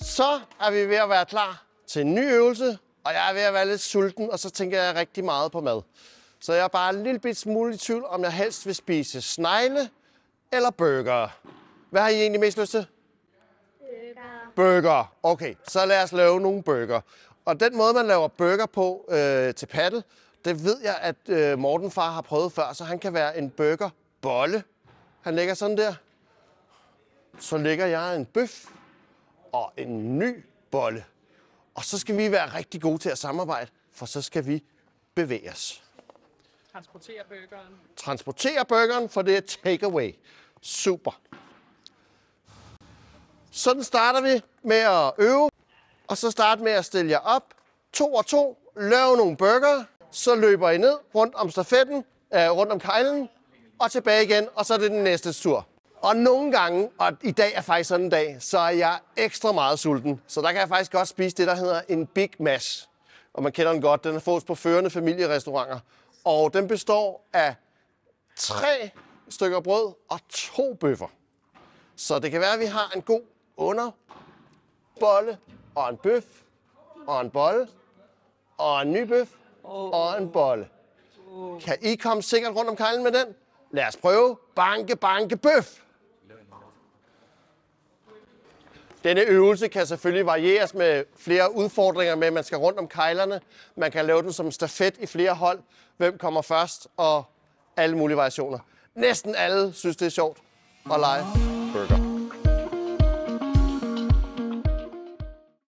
Så er vi ved at være klar til en ny øvelse, og jeg er ved at være lidt sulten, og så tænker jeg rigtig meget på mad. Så jeg er bare en lille bit smule i tvivl, om jeg helst vil spise snegle eller burger. Hvad har I egentlig mest lyst til? Burger. Burger. Okay, så lad os lave nogle burger. Og den måde, man laver burger på øh, til paddel, det ved jeg, at øh, Morten far har prøvet før, så han kan være en burgerbolle. Han lægger sådan der så lægger jeg en bøf og en ny bolle. Og så skal vi være rigtig gode til at samarbejde, for så skal vi bevæge os. Transportere burgeren. Transportere burgeren, for det er takeaway. Super. Sådan starter vi med at øve, og så start med at stille jer op. To og to, lave nogle burger, så løber I ned rundt om stafetten, øh, rundt om kejlen, og tilbage igen, og så er det den næste tur. Og nogle gange, og i dag er faktisk sådan en dag, så er jeg ekstra meget sulten. Så der kan jeg faktisk godt spise det, der hedder en Big Mash. Og man kender den godt. Den er fås på førende familierestauranter. Og den består af tre stykker brød og to bøffer. Så det kan være, at vi har en god underbolle og en bøf og en bolle og en ny bøf og en bolle. Kan I komme sikkert rundt om kejlen med den? Lad os prøve. Banke, banke, bøf! Denne øvelse kan selvfølgelig varieres med flere udfordringer med, at man skal rundt om kejlerne. Man kan lave den som stafet i flere hold. Hvem kommer først? Og alle mulige variationer. Næsten alle synes, det er sjovt at lege burger.